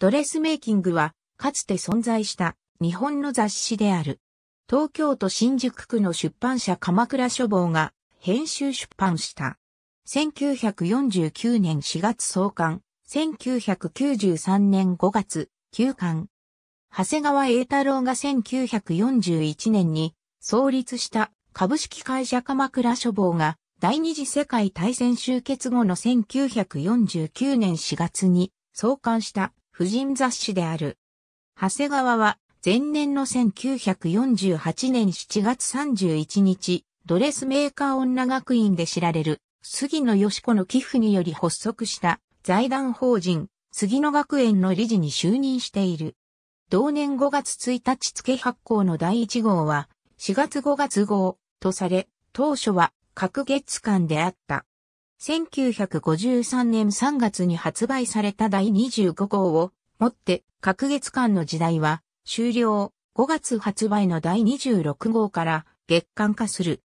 ドレスメイキングは、かつて存在した日本の雑誌である。東京都新宿区の出版社鎌倉書房が編集出版した。1949年4月創刊、1993年5月、休刊。長谷川栄太郎が1941年に創立した株式会社鎌倉書房が第二次世界大戦終結後の1949年4月に創刊した婦人雑誌である。長谷川は、前年の1948年7月31日、ドレスメーカー女学院で知られる、杉野義子の寄付により発足した財団法人、杉野学園の理事に就任している。同年5月1日付発行の第1号は、4月5月号、とされ、当初は、各月間であった。1953年3月に発売された第25号を、もって、各月間の時代は、終了、5月発売の第26号から月間化する。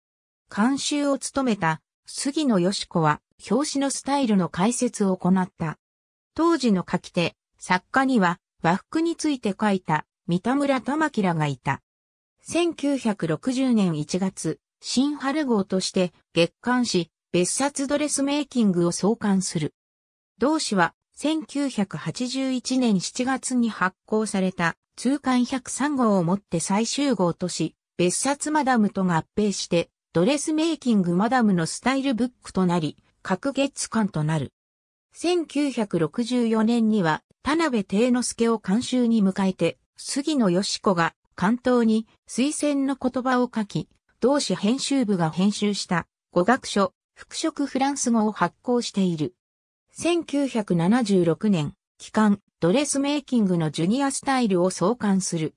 監修を務めた杉野よし子は表紙のスタイルの解説を行った。当時の書き手、作家には和服について書いた三田村玉木らがいた。1960年1月、新春号として月刊誌別冊ドレスメイキングを創刊する。同誌は1981年7月に発行された通刊103号をもって最終号とし、別冊マダムと合併して、ドレスメイキングマダムのスタイルブックとなり、各月刊となる。1964年には、田辺帝之助を監修に迎えて、杉野義子が関東に推薦の言葉を書き、同志編集部が編集した語学書、復職フランス語を発行している。1976年、機関、ドレスメイキングのジュニアスタイルを創刊する。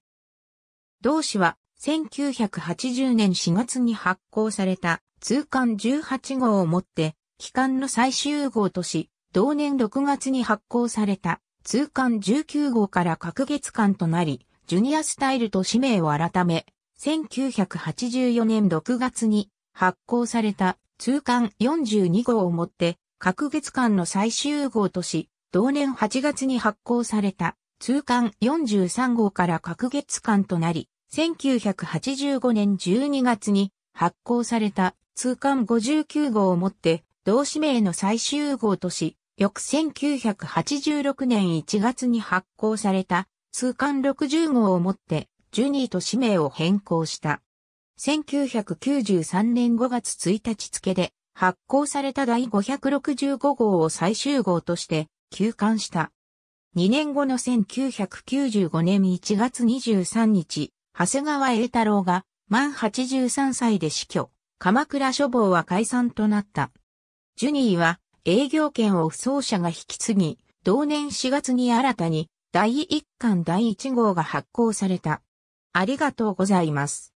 同誌は、1980年4月に発行された通巻18号をもって、機関の最終号とし、同年6月に発行された通巻19号から各月間となり、ジュニアスタイルと氏名を改め、1984年6月に発行された通巻42号をもって各月間の最終号とし、同年8月に発行された通巻43号から各月間となり、1985年12月に発行された通巻59号をもって同氏名の最終号とし、翌1986年1月に発行された通巻60号をもってジュニーと氏名を変更した。1993年5月1日付で発行された第565号を最終号として休刊した。2年後の1995年1月23日、長谷川栄太郎が満83歳で死去、鎌倉書房は解散となった。ジュニーは営業権を不走者が引き継ぎ、同年4月に新たに第1巻第1号が発行された。ありがとうございます。